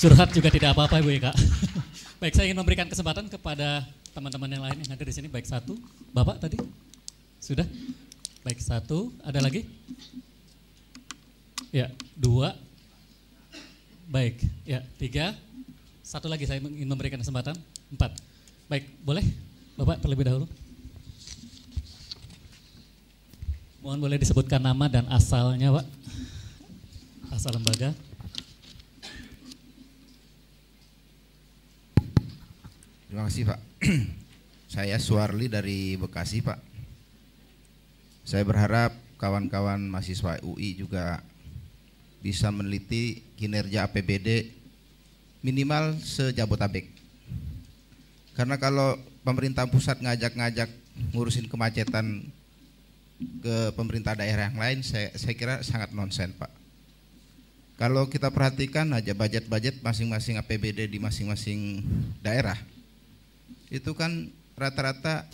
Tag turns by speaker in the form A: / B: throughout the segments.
A: Curhat juga tidak apa-apa Ibu Eka. baik, saya ingin memberikan kesempatan kepada teman-teman yang lain yang hadir di sini. Baik satu, Bapak tadi sudah. Baik satu, ada lagi? Ya, dua. Baik, ya tiga. Satu lagi saya ingin memberikan kesempatan. Empat. Baik, boleh Bapak terlebih dahulu. Mohon boleh disebutkan nama dan asalnya, Pak. Asal lembaga.
B: Terima kasih Pak. Saya Suarli dari Bekasi Pak. Saya berharap kawan-kawan mahasiswa UI juga bisa meneliti kinerja APBD minimal sejabotabek. Karena kalau pemerintah pusat ngajak-ngajak ngurusin kemacetan ke pemerintah daerah yang lain, saya, saya kira sangat nonsen Pak. Kalau kita perhatikan aja budget-budget masing-masing APBD di masing-masing daerah, itu kan rata-rata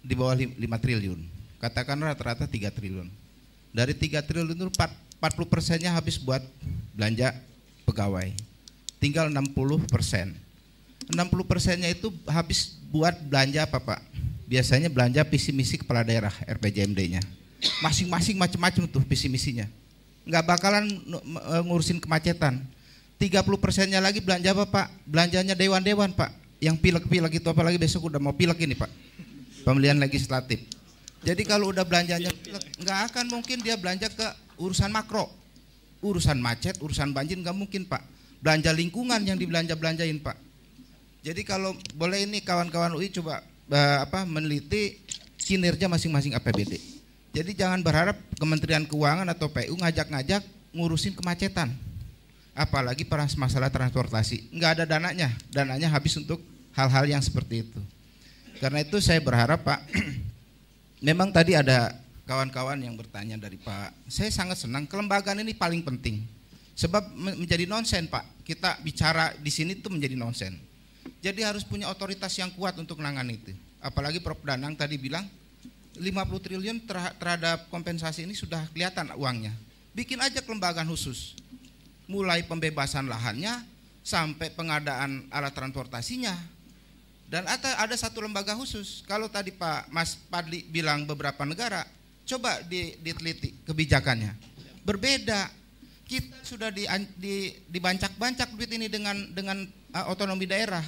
B: di bawah 5 triliun. Katakan rata-rata 3 triliun. Dari 3 triliun itu 40 persennya habis buat belanja pegawai. Tinggal 60 persen. 60 persennya itu habis buat belanja apa Pak? Biasanya belanja visi misi kepala daerah RPJMD-nya. Masing-masing macam-macam tuh visi misinya. Nggak bakalan e, ngurusin kemacetan. 30 persennya lagi belanja apa Pak? Belanjanya dewan-dewan Pak yang pilek-pilek itu apalagi besok udah mau pilek ini Pak. Pemilihan legislatif. Jadi kalau udah belanjanya pilek, nggak akan mungkin dia belanja ke urusan makro. Urusan macet, urusan banjir nggak mungkin Pak. Belanja lingkungan yang dibelanja-belanjain Pak. Jadi kalau boleh ini kawan-kawan UI coba eh, apa meneliti kinerja masing-masing APBD. Jadi jangan berharap Kementerian Keuangan atau PU ngajak-ngajak ngurusin kemacetan apalagi masalah transportasi nggak ada dananya dananya habis untuk hal-hal yang seperti itu karena itu saya berharap Pak memang tadi ada kawan-kawan yang bertanya dari Pak saya sangat senang kelembagaan ini paling penting sebab menjadi nonsen Pak kita bicara di sini itu menjadi nonsen jadi harus punya otoritas yang kuat untuk menangani itu apalagi Prof Danang tadi bilang 50 triliun terhadap kompensasi ini sudah kelihatan uangnya bikin aja kelembagaan khusus mulai pembebasan lahannya sampai pengadaan alat transportasinya. Dan ada satu lembaga khusus. Kalau tadi Pak Mas Padli bilang beberapa negara, coba diteliti kebijakannya. Berbeda. Kita sudah di, di, dibancak-bancak duit ini dengan dengan uh, otonomi daerah.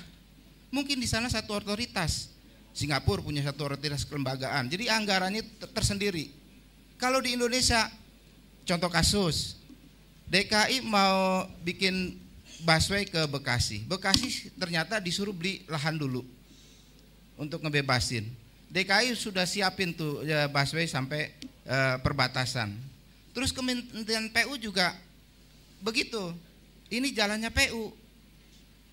B: Mungkin di sana satu otoritas. Singapura punya satu otoritas kelembagaan. Jadi anggarannya tersendiri. Kalau di Indonesia contoh kasus DKI mau bikin busway ke Bekasi. Bekasi ternyata disuruh beli lahan dulu untuk ngebebasin. DKI sudah siapin tuh ya, busway sampai e, perbatasan. Terus Kementerian PU juga begitu. Ini jalannya PU.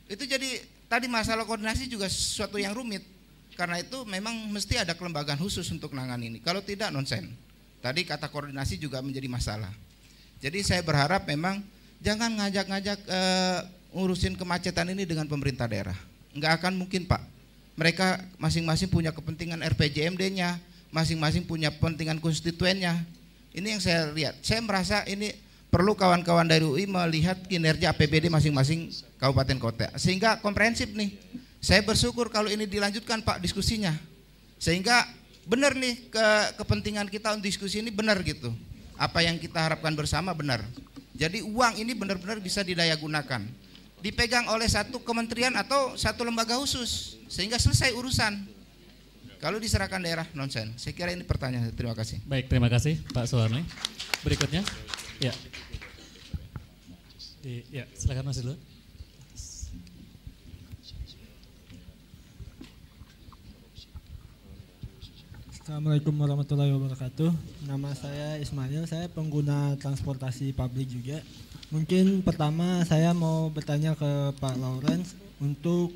B: Itu jadi tadi masalah koordinasi juga sesuatu yang rumit. Karena itu memang mesti ada kelembagaan khusus untuk nangan ini. Kalau tidak nonsen. Tadi kata koordinasi juga menjadi masalah. Jadi saya berharap memang jangan ngajak-ngajak uh, ngurusin kemacetan ini dengan pemerintah daerah. Nggak akan mungkin Pak. Mereka masing-masing punya kepentingan RPJMD-nya, masing-masing punya kepentingan konstituennya. Ini yang saya lihat. Saya merasa ini perlu kawan-kawan dari UI melihat kinerja APBD masing-masing kabupaten kota. Sehingga komprehensif nih. Saya bersyukur kalau ini dilanjutkan Pak diskusinya. Sehingga benar nih ke kepentingan kita untuk diskusi ini benar gitu apa yang kita harapkan bersama benar. Jadi uang ini benar-benar bisa didaya gunakan. Dipegang oleh satu kementerian atau satu lembaga khusus sehingga selesai urusan. Kalau diserahkan daerah nonsen. Saya kira ini pertanyaan. Terima kasih. Baik, terima kasih Pak Suwarni. Berikutnya. Ya.
A: Di, ya,
C: silakan Mas dulu. Assalamualaikum warahmatullahi wabarakatuh. Nama saya Ismail, saya pengguna transportasi publik juga. Mungkin pertama saya mau bertanya ke Pak Lawrence untuk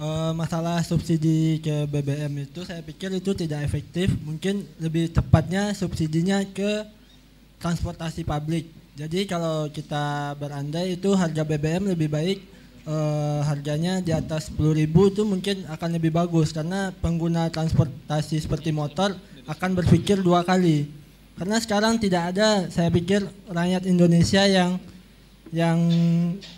C: uh, masalah subsidi ke BBM itu saya pikir itu tidak efektif. Mungkin lebih tepatnya subsidinya ke transportasi publik. Jadi kalau kita berandai itu harga BBM lebih baik uh, harganya di atas 10.000 itu mungkin akan lebih bagus karena pengguna transportasi seperti motor akan berpikir dua kali. Karena sekarang tidak ada saya pikir rakyat Indonesia yang yang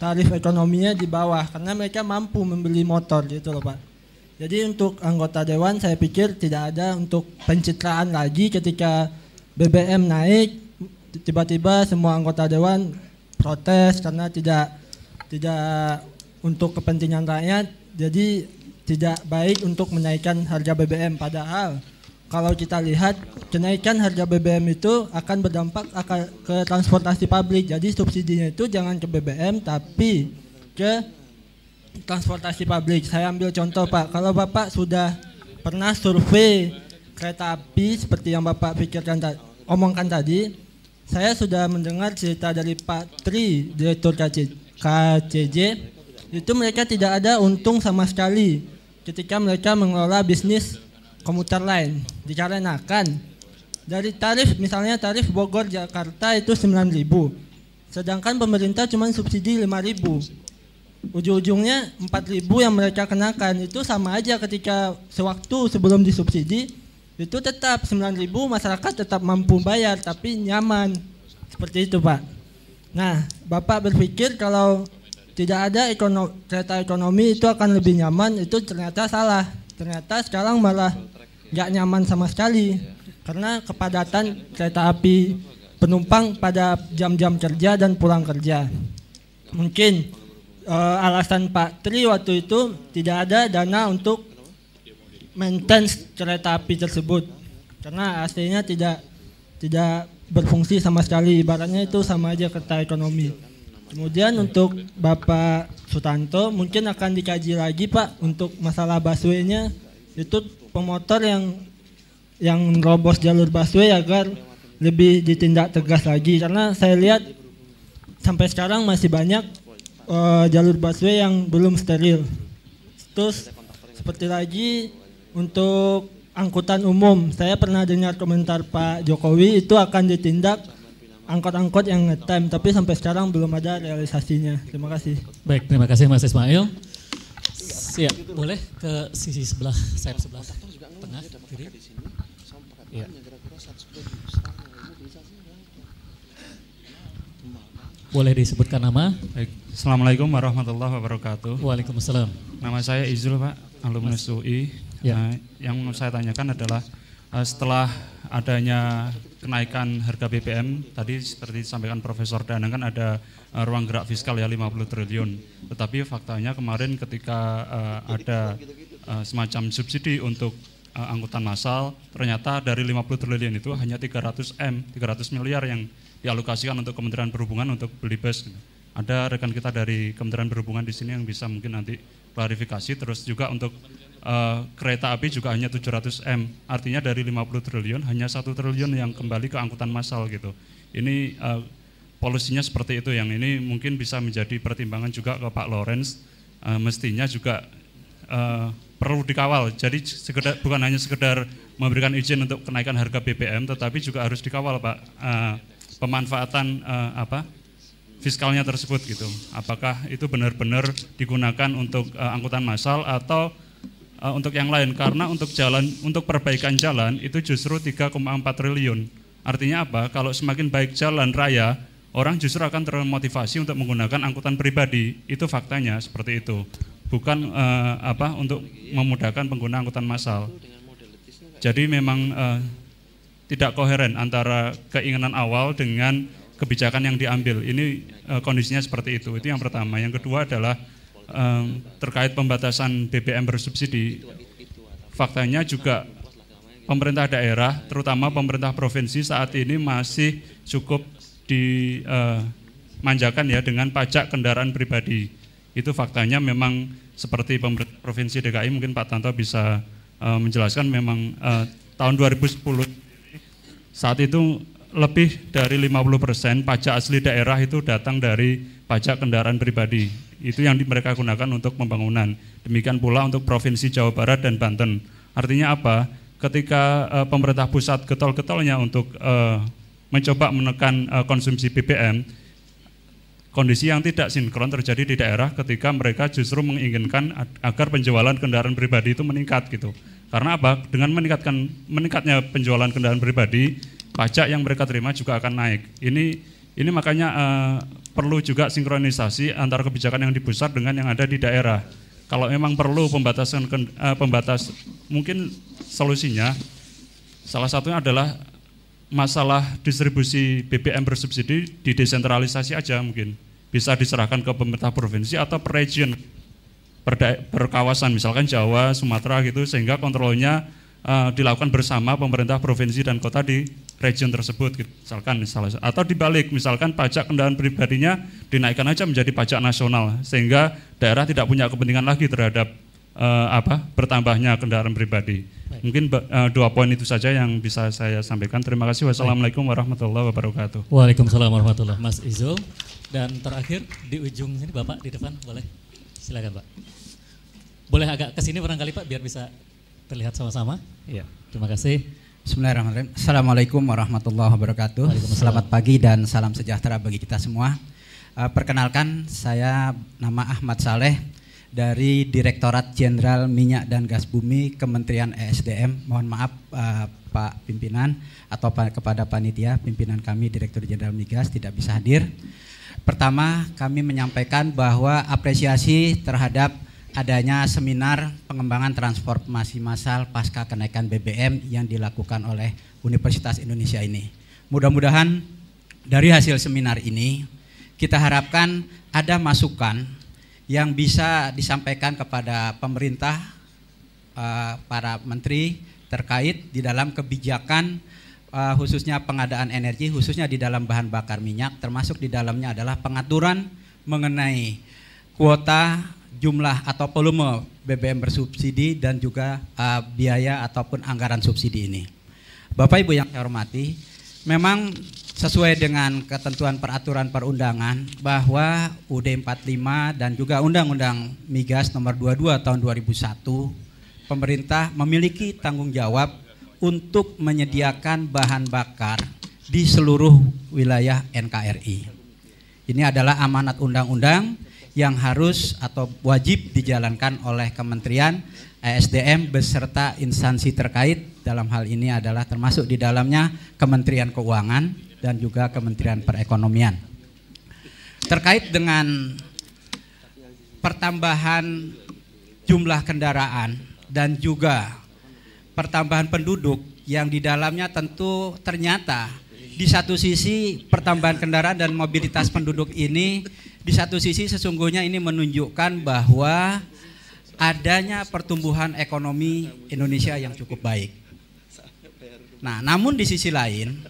C: tarif ekonominya di bawah karena mereka mampu membeli motor gitu loh Pak. Jadi untuk anggota dewan saya pikir tidak ada untuk pencitraan lagi ketika BBM naik tiba-tiba semua anggota dewan protes karena tidak tidak untuk kepentingan rakyat. Jadi tidak baik untuk menaikkan harga BBM. Padahal kalau kita lihat kenaikan harga BBM itu akan berdampak ke transportasi publik. Jadi subsidinya itu jangan ke BBM tapi ke transportasi publik. Saya ambil contoh Pak, kalau Bapak sudah pernah survei kereta api seperti yang Bapak pikirkan omongkan tadi, saya sudah mendengar cerita dari Pak Tri, Direktur KCJ, itu mereka tidak ada untung sama sekali ketika mereka mengelola bisnis komuter lain dikarenakan dari tarif misalnya tarif Bogor Jakarta itu 9.000 sedangkan pemerintah cuma subsidi 5.000 ujung-ujungnya 4.000 yang mereka kenakan itu sama aja ketika sewaktu sebelum disubsidi itu tetap 9.000 masyarakat tetap mampu bayar tapi nyaman seperti itu Pak nah Bapak berpikir kalau tidak ada ekono kereta ekonomi itu akan lebih nyaman itu ternyata salah ternyata sekarang malah nggak nyaman sama sekali karena kepadatan kereta api penumpang pada jam-jam kerja dan pulang kerja mungkin uh, alasan Pak Tri waktu itu tidak ada dana untuk maintenance kereta api tersebut karena aslinya tidak tidak berfungsi sama sekali ibaratnya itu sama aja kereta ekonomi Kemudian untuk Bapak Sutanto mungkin akan dikaji lagi Pak untuk masalah busway itu pemotor yang yang robos jalur busway agar lebih ditindak tegas lagi karena saya lihat sampai sekarang masih banyak uh, jalur busway yang belum steril. Terus seperti lagi untuk angkutan umum, saya pernah dengar komentar Pak Jokowi itu akan ditindak angkot-angkot yang ngetem, tapi sampai sekarang belum ada realisasinya. Terima kasih. Baik, terima kasih Mas Ismail.
A: Siap, boleh ke sisi sebelah, saya sebelah. Tengah, kiri. Ya. Boleh disebutkan nama? Baik.
D: Assalamualaikum warahmatullahi wabarakatuh. Waalaikumsalam. Nama saya Izul Pak, alumni UI. Ya. Nah, yang saya tanyakan adalah uh, setelah adanya kenaikan harga BBM tadi seperti disampaikan Profesor Danang kan ada uh, ruang gerak fiskal ya 50 triliun. Tetapi faktanya kemarin ketika uh, ada uh, semacam subsidi untuk uh, angkutan massal, ternyata dari 50 triliun itu hanya 300 M, 300 miliar yang dialokasikan untuk Kementerian Perhubungan untuk beli bus. Ada rekan kita dari Kementerian Perhubungan di sini yang bisa mungkin nanti klarifikasi terus juga untuk uh, kereta api juga hanya 700 M. Artinya dari 50 triliun hanya satu triliun yang kembali ke angkutan massal gitu. Ini uh, polisinya seperti itu yang ini mungkin bisa menjadi pertimbangan juga ke Pak Lawrence uh, mestinya juga uh, perlu dikawal. Jadi sekedar bukan hanya sekedar memberikan izin untuk kenaikan harga BBM tetapi juga harus dikawal Pak uh, pemanfaatan uh, apa? fiskalnya tersebut gitu. Apakah itu benar-benar digunakan untuk uh, angkutan massal atau uh, untuk yang lain karena untuk jalan untuk perbaikan jalan itu justru 3,4 triliun. Artinya apa? Kalau semakin baik jalan raya, orang justru akan termotivasi untuk menggunakan angkutan pribadi. Itu faktanya seperti itu. Bukan uh, apa untuk memudahkan pengguna angkutan massal. Jadi memang uh, tidak koheren antara keinginan awal dengan kebijakan yang diambil. Ini uh, kondisinya seperti itu. Itu yang pertama. Yang kedua adalah terkait pembatasan BBM bersubsidi, faktanya juga pemerintah daerah, terutama pemerintah provinsi saat ini masih cukup dimanjakan eh, ya dengan pajak kendaraan pribadi. Itu faktanya memang seperti pemerintah provinsi DKI mungkin Pak Tanto bisa eh, menjelaskan memang eh, tahun 2010 saat itu lebih dari 50% persen pajak asli daerah itu datang dari pajak kendaraan pribadi itu yang mereka gunakan untuk pembangunan. Demikian pula untuk Provinsi Jawa Barat dan Banten. Artinya apa? Ketika uh, pemerintah pusat getol-getolnya untuk uh, mencoba menekan uh, konsumsi BBM, kondisi yang tidak sinkron terjadi di daerah ketika mereka justru menginginkan agar penjualan kendaraan pribadi itu meningkat gitu. Karena apa? Dengan meningkatkan meningkatnya penjualan kendaraan pribadi, pajak yang mereka terima juga akan naik. Ini ini makanya uh, perlu juga sinkronisasi antara kebijakan yang di pusat dengan yang ada di daerah. Kalau memang perlu pembatasan eh, pembatas mungkin solusinya salah satunya adalah masalah distribusi BBM bersubsidi didesentralisasi aja mungkin bisa diserahkan ke pemerintah provinsi atau per region per, per kawasan misalkan Jawa, Sumatera gitu sehingga kontrolnya Eh, dilakukan bersama pemerintah provinsi dan kota di region tersebut gitu. misalkan misalnya, atau dibalik misalkan pajak kendaraan pribadinya dinaikkan aja menjadi pajak nasional sehingga daerah tidak punya kepentingan lagi terhadap uh, apa bertambahnya kendaraan pribadi. Baik. Mungkin uh, dua poin itu saja yang bisa saya sampaikan. Terima kasih. Wassalamualaikum warahmatullahi wabarakatuh. Waalaikumsalam warahmatullah. Mas Izul
A: dan terakhir di ujung sini Bapak di depan boleh. Silakan Pak. Boleh agak kesini sini barangkali Pak biar bisa terlihat sama-sama. Iya.
E: Terima kasih. Bismillahirrahmanirrahim. Assalamualaikum warahmatullahi wabarakatuh. Selamat pagi dan salam sejahtera bagi kita semua. Eh, perkenalkan, saya nama Ahmad Saleh dari Direktorat Jenderal Minyak dan Gas Bumi Kementerian ESDM. Mohon maaf eh, Pak pimpinan atau pa kepada panitia pimpinan kami Direktur Jenderal Migas tidak bisa hadir. Pertama, kami menyampaikan bahwa apresiasi terhadap adanya seminar pengembangan transformasi massal pasca kenaikan BBM yang dilakukan oleh Universitas Indonesia ini. Mudah-mudahan dari hasil seminar ini kita harapkan ada masukan yang bisa disampaikan kepada pemerintah, eh, para menteri terkait di dalam kebijakan eh, khususnya pengadaan energi, khususnya di dalam bahan bakar minyak, termasuk di dalamnya adalah pengaturan mengenai kuota jumlah atau volume BBM bersubsidi dan juga uh, biaya ataupun anggaran subsidi ini. Bapak Ibu yang saya hormati, memang sesuai dengan ketentuan peraturan perundangan bahwa UD 45 dan juga Undang-Undang Migas nomor 22 tahun 2001 pemerintah memiliki tanggung jawab untuk menyediakan bahan bakar di seluruh wilayah NKRI. Ini adalah amanat undang-undang yang harus atau wajib dijalankan oleh Kementerian ESDM beserta instansi terkait dalam hal ini adalah termasuk di dalamnya Kementerian Keuangan dan juga Kementerian Perekonomian. Terkait dengan pertambahan jumlah kendaraan dan juga pertambahan penduduk yang di dalamnya tentu ternyata di satu sisi pertambahan kendaraan dan mobilitas penduduk ini di satu sisi sesungguhnya ini menunjukkan bahwa adanya pertumbuhan ekonomi Indonesia yang cukup baik. Nah, namun di sisi lain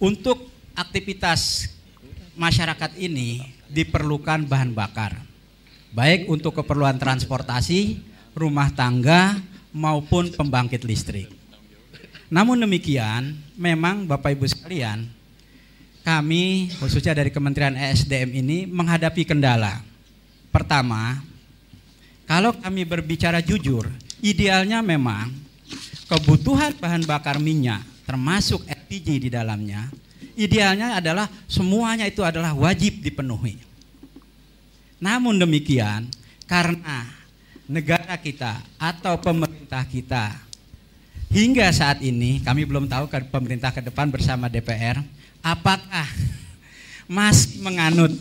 E: untuk aktivitas masyarakat ini diperlukan bahan bakar. Baik untuk keperluan transportasi, rumah tangga maupun pembangkit listrik. Namun demikian, memang Bapak Ibu sekalian, kami khususnya dari Kementerian ESDM ini menghadapi kendala. Pertama, kalau kami berbicara jujur, idealnya memang kebutuhan bahan bakar minyak termasuk LPG di dalamnya, idealnya adalah semuanya itu adalah wajib dipenuhi. Namun demikian, karena negara kita atau pemerintah kita hingga saat ini kami belum tahu ke pemerintah ke depan bersama DPR apakah Mas menganut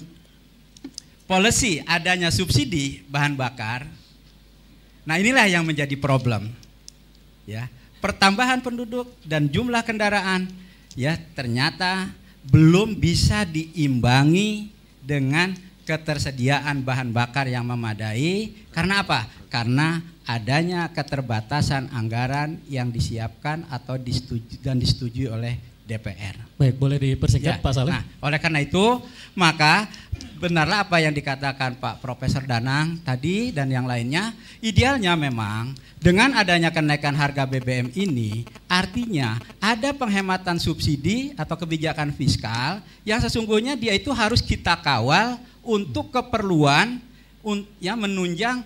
E: polisi adanya subsidi bahan bakar. Nah, inilah yang menjadi problem. Ya, pertambahan penduduk dan jumlah kendaraan ya ternyata belum bisa diimbangi dengan ketersediaan bahan bakar yang memadai. Karena apa? Karena adanya keterbatasan anggaran yang disiapkan atau disetujui, dan disetujui oleh DPR. Baik, boleh dipersingkat ya. Pak Saleh. Nah, oleh karena itu, maka benarlah apa yang dikatakan Pak Profesor Danang tadi dan yang lainnya, idealnya memang dengan adanya kenaikan harga BBM ini, artinya ada penghematan subsidi atau kebijakan fiskal yang sesungguhnya dia itu harus kita kawal untuk keperluan yang menunjang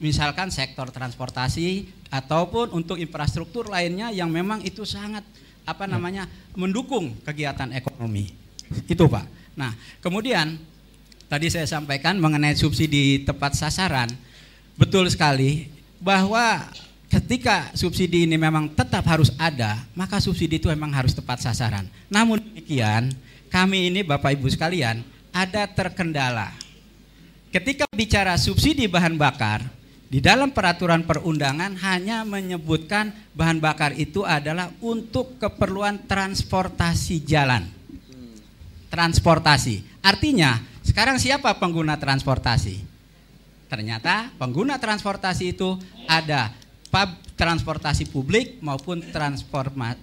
E: misalkan sektor transportasi ataupun untuk infrastruktur lainnya yang memang itu sangat apa ya. namanya mendukung kegiatan ekonomi. Hmm. Itu, Pak. Nah, kemudian tadi saya sampaikan mengenai subsidi tepat sasaran. Betul sekali bahwa ketika subsidi ini memang tetap harus ada, maka subsidi itu memang harus tepat sasaran. Namun demikian, kami ini Bapak Ibu sekalian ada terkendala. Ketika bicara subsidi bahan bakar, di dalam peraturan perundangan hanya menyebutkan bahan bakar itu adalah untuk keperluan transportasi jalan. Transportasi. Artinya, sekarang siapa pengguna transportasi? Ternyata pengguna transportasi itu ada pub, transportasi publik maupun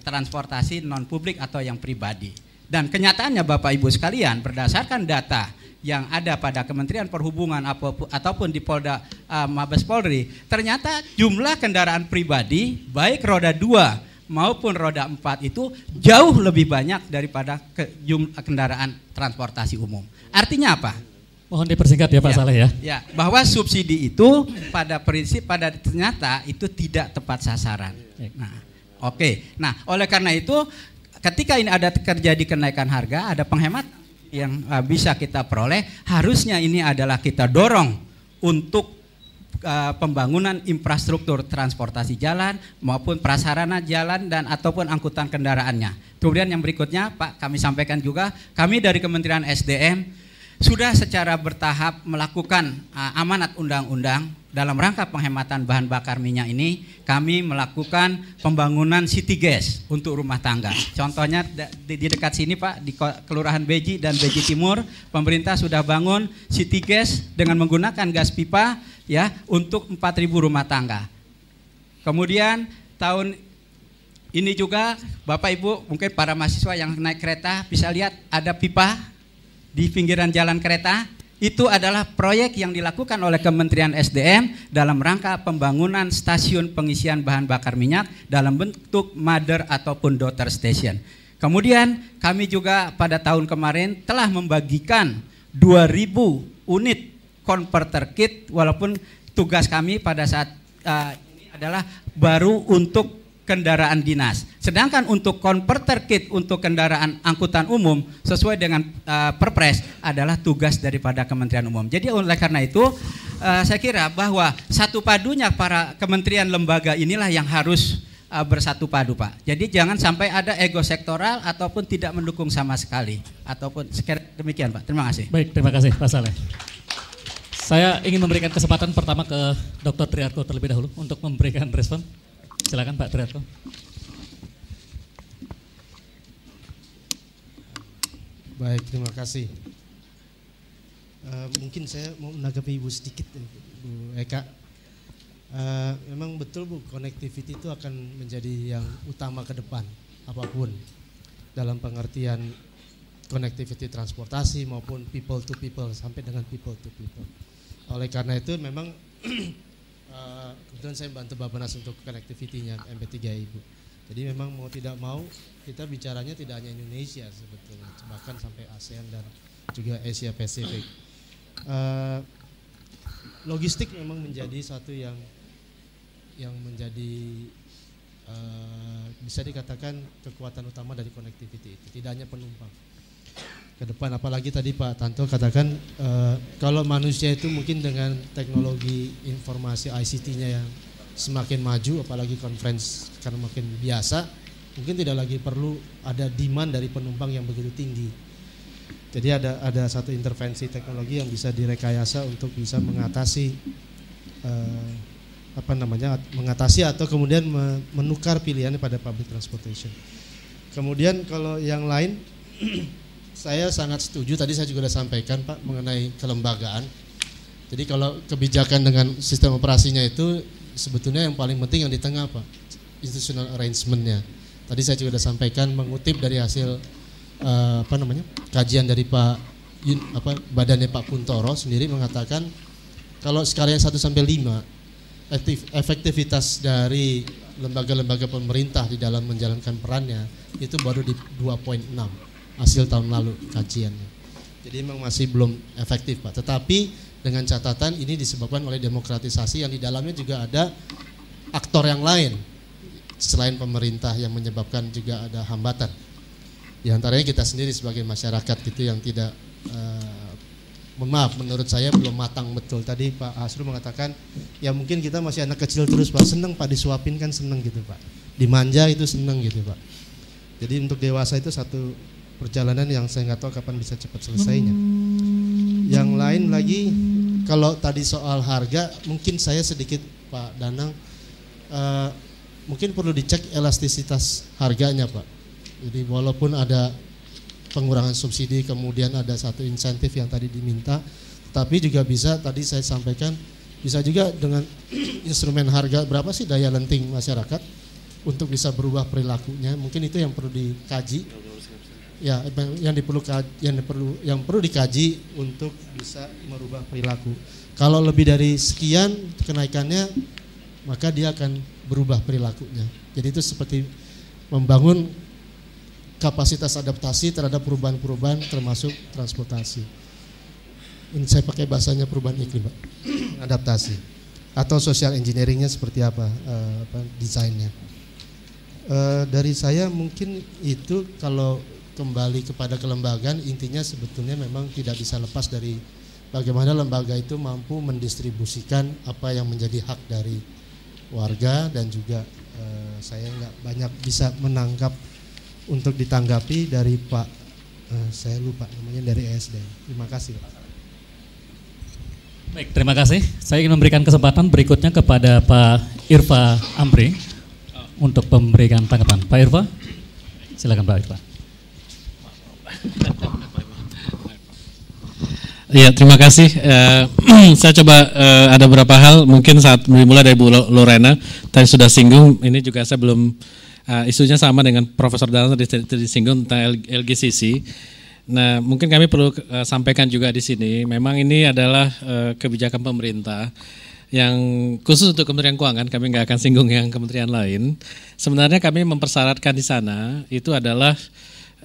E: transportasi non publik atau yang pribadi. Dan kenyataannya Bapak Ibu sekalian berdasarkan data yang ada pada Kementerian Perhubungan ataupun di Polda uh, Mabes Polri, ternyata jumlah kendaraan pribadi baik roda 2 maupun roda 4 itu jauh lebih banyak daripada ke, jumlah kendaraan transportasi umum. Artinya apa? Mohon dipersingkat ya Pak ya, Saleh ya. Ya, bahwa subsidi itu pada prinsip pada ternyata itu tidak tepat sasaran. Nah, oke. Okay. Nah, oleh karena itu ketika ini ada terjadi kenaikan harga, ada penghemat yang uh, bisa kita peroleh, harusnya ini adalah kita dorong untuk uh, pembangunan infrastruktur transportasi jalan maupun prasarana jalan dan ataupun angkutan kendaraannya. Kemudian yang berikutnya, Pak, kami sampaikan juga kami dari Kementerian SDM sudah secara bertahap melakukan uh, amanat undang-undang dalam rangka penghematan bahan bakar minyak ini kami melakukan pembangunan city gas untuk rumah tangga. Contohnya di, dekat sini Pak di Kelurahan Beji dan Beji Timur, pemerintah sudah bangun city gas dengan menggunakan gas pipa ya untuk 4.000 rumah tangga. Kemudian tahun ini juga Bapak Ibu mungkin para mahasiswa yang naik kereta bisa lihat ada pipa di pinggiran jalan kereta itu adalah proyek yang dilakukan oleh Kementerian SDM dalam rangka pembangunan stasiun pengisian bahan bakar minyak dalam bentuk mother ataupun daughter station. Kemudian kami juga pada tahun kemarin telah membagikan 2000 unit converter kit walaupun tugas kami pada saat uh, ini adalah baru untuk kendaraan dinas. Sedangkan untuk converter kit untuk kendaraan angkutan umum sesuai dengan uh, Perpres adalah tugas daripada Kementerian Umum. Jadi oleh karena itu uh, saya kira bahwa satu padunya para kementerian lembaga inilah yang harus uh, bersatu padu, Pak. Jadi jangan sampai ada ego sektoral ataupun tidak mendukung sama
A: sekali ataupun demikian, Pak. Terima kasih. Baik, terima kasih Pak Saleh. Saya ingin memberikan kesempatan pertama ke Dr. Triarto terlebih dahulu untuk memberikan respon.
F: Silakan Pak Triatmo. Baik, terima kasih. Uh, mungkin saya mau menanggapi Ibu sedikit, Bu Eka. Uh, memang betul Bu, connectivity itu akan menjadi yang utama ke depan, apapun. Dalam pengertian connectivity transportasi maupun people to people, sampai dengan people to people. Oleh karena itu memang Eh, kebetulan saya bantu Bapak Nas untuk connectivity MP3 Ibu. Jadi memang mau tidak mau kita bicaranya tidak hanya Indonesia sebetulnya, bahkan sampai ASEAN dan juga Asia Pasifik. Uh, eh, logistik memang menjadi satu yang yang menjadi uh, bisa dikatakan kekuatan utama dari konektivitas itu, tidak hanya penumpang ke depan apalagi tadi Pak Tanto katakan e, kalau manusia itu mungkin dengan teknologi informasi ICT-nya yang semakin maju apalagi conference karena makin biasa mungkin tidak lagi perlu ada demand dari penumpang yang begitu tinggi. Jadi ada ada satu intervensi teknologi yang bisa direkayasa untuk bisa mengatasi eh, apa namanya mengatasi atau kemudian menukar pilihannya pada public transportation. Kemudian kalau yang lain saya sangat setuju tadi saya juga sudah sampaikan Pak mengenai kelembagaan. Jadi kalau kebijakan dengan sistem operasinya itu sebetulnya yang paling penting yang di tengah Pak, institutional arrangementnya. Tadi saya juga sudah sampaikan mengutip dari hasil uh, apa namanya kajian dari Pak Yun, apa badannya Pak Kuntoro sendiri mengatakan kalau sekalian 1 sampai 5 efektif, efektivitas dari lembaga-lembaga pemerintah di dalam menjalankan perannya itu baru di 2.6 hasil tahun lalu kajiannya. Jadi memang masih belum efektif Pak. Tetapi dengan catatan ini disebabkan oleh demokratisasi yang di dalamnya juga ada aktor yang lain selain pemerintah yang menyebabkan juga ada hambatan. Di antaranya kita sendiri sebagai masyarakat gitu yang tidak uh, maaf menurut saya belum matang betul tadi Pak Asru mengatakan ya mungkin kita masih anak kecil terus Pak seneng Pak disuapin kan seneng gitu Pak dimanja itu seneng gitu Pak jadi untuk dewasa itu satu perjalanan yang saya nggak tahu kapan bisa cepat selesainya. Yang lain lagi kalau tadi soal harga mungkin saya sedikit Pak Danang uh, mungkin perlu dicek elastisitas harganya Pak. Jadi walaupun ada pengurangan subsidi kemudian ada satu insentif yang tadi diminta, tapi juga bisa tadi saya sampaikan bisa juga dengan instrumen harga berapa sih daya lenting masyarakat untuk bisa berubah perilakunya mungkin itu yang perlu dikaji ya yang perlu yang perlu yang perlu dikaji untuk bisa merubah perilaku. Kalau lebih dari sekian kenaikannya maka dia akan berubah perilakunya. Jadi itu seperti membangun kapasitas adaptasi terhadap perubahan-perubahan termasuk transportasi. Ini saya pakai bahasanya perubahan iklim, Pak. adaptasi atau social engineeringnya seperti apa, eh, apa desainnya. Eh, dari saya mungkin itu kalau kembali kepada kelembagaan intinya sebetulnya memang tidak bisa lepas dari bagaimana lembaga itu mampu mendistribusikan apa yang menjadi hak dari warga dan juga eh, saya nggak banyak bisa menangkap untuk ditanggapi dari Pak eh, saya lupa namanya dari ESDM. Terima kasih.
A: Baik, terima kasih. Saya ingin memberikan kesempatan berikutnya kepada Pak Irfa Amri untuk memberikan tanggapan. Pak Irfa, silakan Pak Irfa.
G: Ya, terima kasih. Uh, saya coba uh, ada beberapa hal, mungkin saat dimulai dari Bu Lorena, tadi sudah singgung, ini juga saya belum, uh, isunya sama dengan Profesor Dalam tadi singgung tentang LGCC. Nah, mungkin kami perlu uh, sampaikan juga di sini, memang ini adalah uh, kebijakan pemerintah yang khusus untuk Kementerian Keuangan, kami nggak akan singgung yang kementerian lain. Sebenarnya kami mempersyaratkan di sana, itu adalah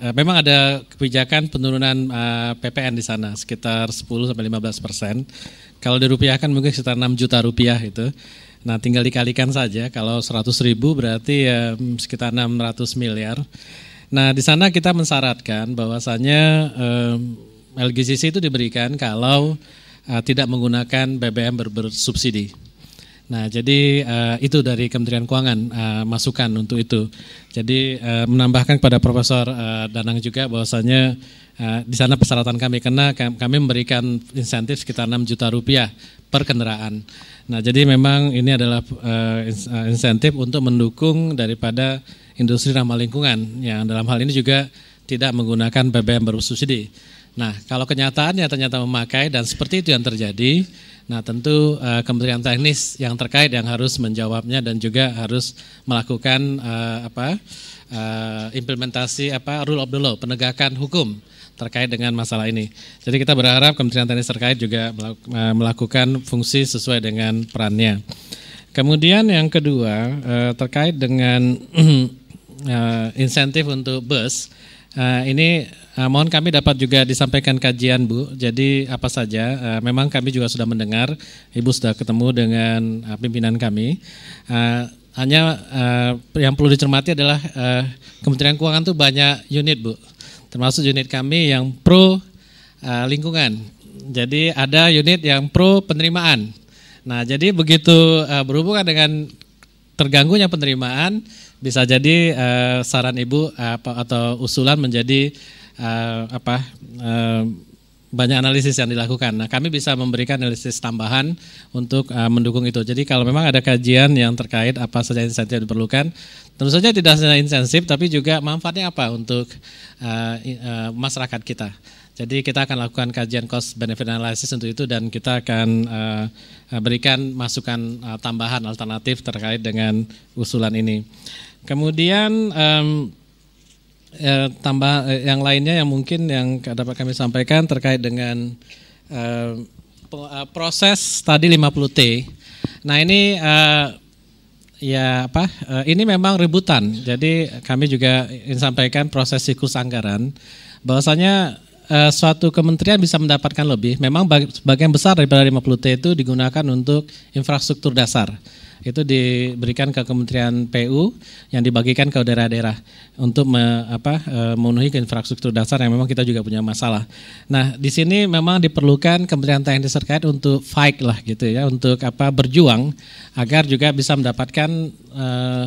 G: Eh, memang ada kebijakan penurunan eh, PPN di sana sekitar 10 sampai 15 persen. Kalau dirupiahkan mungkin sekitar 6 juta rupiah itu. Nah tinggal dikalikan saja kalau 100 ribu berarti ya mm, sekitar 600 miliar. Nah di sana kita mensyaratkan bahwasannya eh, LGCC itu diberikan kalau tidak menggunakan BBM bersubsidi. Nah, jadi uh, itu dari Kementerian Keuangan uh, masukan untuk itu. Jadi uh, menambahkan kepada Profesor uh, Danang juga bahwasanya uh, di sana persyaratan kami karena kami memberikan insentif sekitar 6 juta rupiah per kendaraan. Nah, jadi memang ini adalah uh, insentif untuk mendukung daripada industri ramah lingkungan yang dalam hal ini juga tidak menggunakan BBM bersubsidi. Nah, kalau kenyataannya ternyata memakai dan seperti itu yang terjadi, Nah tentu uh, Kementerian Teknis yang terkait yang harus menjawabnya dan juga harus melakukan uh, apa uh, implementasi apa rule of the law penegakan hukum terkait dengan masalah ini. Jadi kita berharap Kementerian Teknis terkait juga melakukan fungsi sesuai dengan perannya. Kemudian yang kedua uh, terkait dengan uh, insentif untuk bus uh, ini Uh, mohon kami dapat juga disampaikan kajian Bu. Jadi apa saja? Uh, memang kami juga sudah mendengar, Ibu sudah ketemu dengan uh, pimpinan kami. Uh, hanya uh, yang perlu dicermati adalah uh, Kementerian Keuangan itu banyak unit Bu, termasuk unit kami yang pro uh, lingkungan. Jadi ada unit yang pro penerimaan. Nah jadi begitu uh, berhubungan dengan terganggunya penerimaan, bisa jadi uh, saran Ibu uh, atau usulan menjadi uh, apa uh, banyak analisis yang dilakukan. Nah, kami bisa memberikan analisis tambahan untuk uh, mendukung itu. Jadi kalau memang ada kajian yang terkait apa saja insentif yang diperlukan, tentu saja tidak hanya insentif tapi juga manfaatnya apa untuk uh, uh, masyarakat kita. Jadi kita akan lakukan kajian cost benefit analysis untuk itu dan kita akan uh, berikan masukan uh, tambahan alternatif terkait dengan usulan ini. Kemudian um, ya, tambah eh, yang lainnya yang mungkin yang dapat kami sampaikan terkait dengan uh, proses tadi 50T. Nah, ini uh, ya apa? Uh, ini memang rebutan. Jadi kami juga ingin sampaikan proses siklus anggaran bahwasanya uh, suatu kementerian bisa mendapatkan lebih. Memang bagian besar daripada 50T itu digunakan untuk infrastruktur dasar itu diberikan ke Kementerian PU yang dibagikan ke daerah-daerah untuk me, apa, e, memenuhi infrastruktur dasar yang memang kita juga punya masalah. Nah, di sini memang diperlukan Kementerian yang terkait untuk fight lah gitu ya, untuk apa berjuang agar juga bisa mendapatkan uh,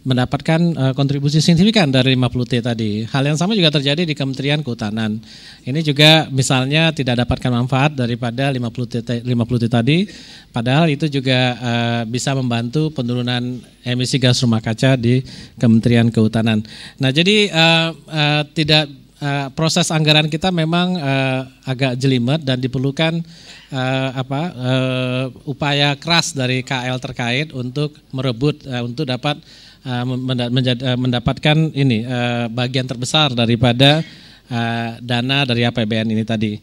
G: mendapatkan uh, kontribusi signifikan dari 50T tadi. Hal yang sama juga terjadi di Kementerian Kehutanan. Ini juga misalnya tidak dapatkan manfaat daripada 50T 50T tadi, padahal itu juga uh, bisa membantu penurunan emisi gas rumah kaca di Kementerian Kehutanan. Nah, jadi uh, uh, tidak uh, proses anggaran kita memang uh, agak jelimet dan diperlukan uh, apa uh, upaya keras dari KL terkait untuk merebut uh, untuk dapat Eh, eh, mendapatkan ini eh, bagian terbesar daripada dana dari APBN ini tadi.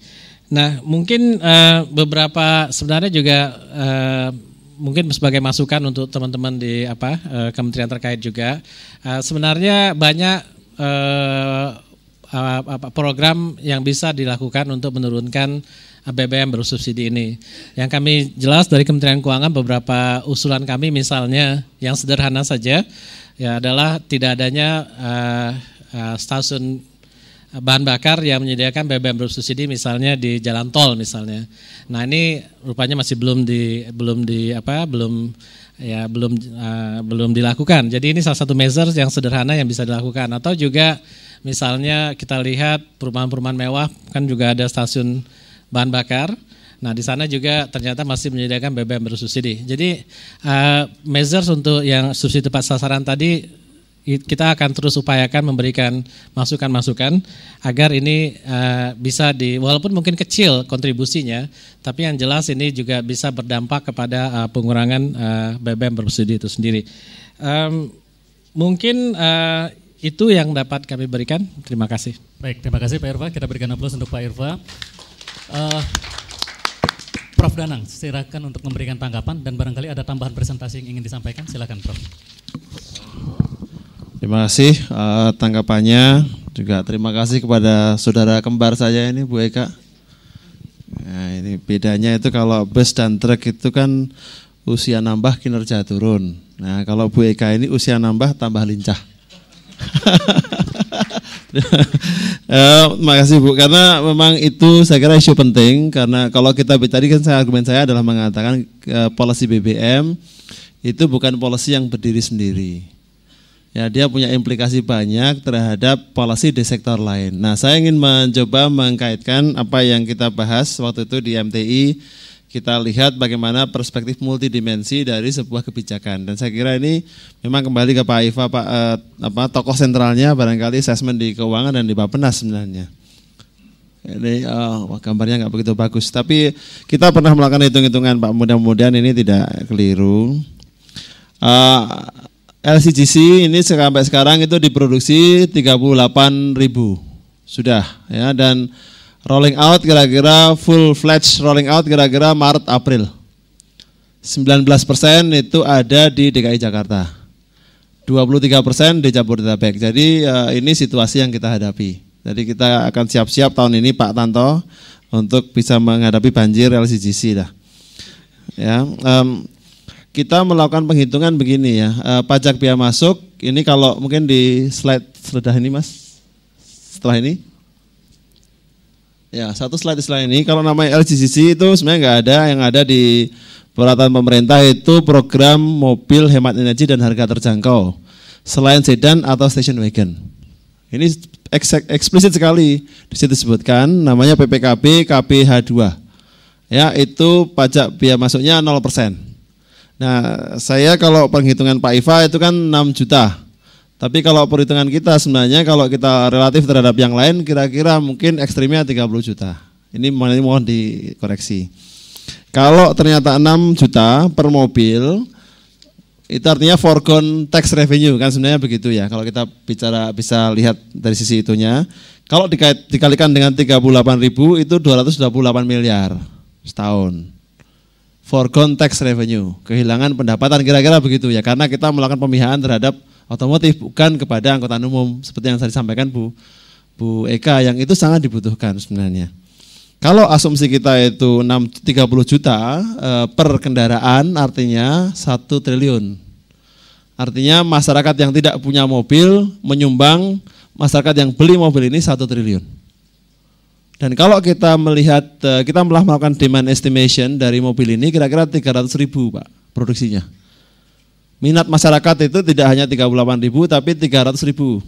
G: Nah, mungkin beberapa sebenarnya juga mungkin sebagai masukan untuk teman-teman di apa kementerian terkait juga. sebenarnya banyak program yang bisa dilakukan untuk menurunkan BBM bersubsidi ini. Yang kami jelas dari Kementerian Keuangan beberapa usulan kami misalnya yang sederhana saja ya adalah tidak adanya uh, uh, stasiun eh, bahan bakar yang menyediakan BBM bersubsidi misalnya di jalan tol misalnya. Nah, ini rupanya masih belum di belum di apa belum ya belum uh, belum dilakukan. Jadi ini salah satu measures yang sederhana yang bisa dilakukan atau juga misalnya kita lihat perumahan-perumahan mewah kan juga ada stasiun bahan bakar. Nah, di sana juga ternyata masih menyediakan BBM bersubsidi. Jadi, uh, measures untuk yang subsidi tepat sasaran tadi kita akan terus upayakan memberikan masukan-masukan agar ini uh, bisa di walaupun mungkin kecil kontribusinya, tapi yang jelas ini juga bisa berdampak kepada uh, pengurangan uh, BBM bersubsidi itu sendiri. Um, mungkin uh, itu yang dapat kami berikan. Terima kasih. Baik, terima kasih Pak Irva. Kita berikan aplaus untuk Pak Irva. Uh, Prof. Danang,
A: silakan untuk memberikan tanggapan dan barangkali ada tambahan presentasi yang ingin disampaikan, silakan Prof.
H: Terima kasih uh, tanggapannya, juga terima kasih kepada saudara kembar saya ini Bu Eka. Nah, ini bedanya itu kalau bus dan truk itu kan usia nambah kinerja turun. Nah kalau Bu Eka ini usia nambah tambah lincah. Eh, terima kasih Bu, karena memang itu saya kira isu penting karena kalau kita tadi kan saya argumen saya adalah mengatakan uh, eh, polisi BBM itu bukan polisi yang berdiri sendiri. Ya, dia punya implikasi banyak terhadap polisi di sektor lain. Nah, saya ingin mencoba mengkaitkan apa yang kita bahas waktu itu di MTI kita lihat bagaimana perspektif multidimensi dari sebuah kebijakan. Dan saya kira ini memang kembali ke Pak Aifa, Pak eh, apa tokoh sentralnya barangkali asesmen di keuangan dan di Bappenas sebenarnya. Ini oh, gambarnya nggak begitu bagus, tapi kita pernah melakukan hitung-hitungan Pak. Mudah-mudahan ini tidak keliru. Uh, eh, LCGC ini sampai sekarang itu diproduksi 38.000 sudah ya dan rolling out kira-kira full fledged rolling out kira-kira Maret April. 19% itu ada di DKI Jakarta. 23% di Jabodetabek. Jadi eh, ini situasi yang kita hadapi. Jadi kita akan siap-siap tahun ini Pak Tanto untuk bisa menghadapi banjir LCGC dah. Ya, um, kita melakukan penghitungan begini ya. Uh, pajak biaya masuk ini kalau mungkin di slide sudah ini Mas. Setelah ini Ya, satu slide slide ini kalau namanya LCCC itu sebenarnya enggak ada yang ada di peraturan pemerintah itu program mobil hemat energi dan harga terjangkau selain sedan atau station wagon. Ini eksplisit sekali di situ disebutkan namanya PPKB KPH2. Ya, itu pajak biaya masuknya 0%. Nah, saya kalau penghitungan Pak Iva itu kan 6 juta. Tapi kalau perhitungan kita sebenarnya kalau kita relatif terhadap yang lain kira-kira mungkin ekstrimnya 30 juta. Ini mohon dikoreksi. Kalau ternyata 6 juta per mobil itu artinya foregone tax revenue kan sebenarnya begitu ya. Kalau kita bicara bisa lihat dari sisi itunya. Kalau dikait, dikalikan dengan 38 ribu itu 228 miliar setahun foregone tax revenue, kehilangan pendapatan kira-kira begitu ya, karena kita melakukan pemihakan terhadap otomotif bukan kepada angkutan umum seperti yang saya sampaikan Bu Bu Eka yang itu sangat dibutuhkan sebenarnya. Kalau asumsi kita itu 630 juta e, per kendaraan artinya 1 triliun. Artinya masyarakat yang tidak punya mobil menyumbang masyarakat yang beli mobil ini 1 triliun. Dan kalau kita melihat, eh, kita telah melakukan demand estimation dari mobil ini kira-kira 300 ribu Pak produksinya. Minat masyarakat itu tidak hanya 38 ribu tapi 300 ribu.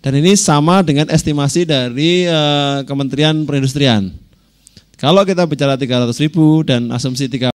H: Dan ini sama dengan estimasi dari uh, Kementerian Perindustrian. Kalau kita bicara 300 ribu dan asumsi 3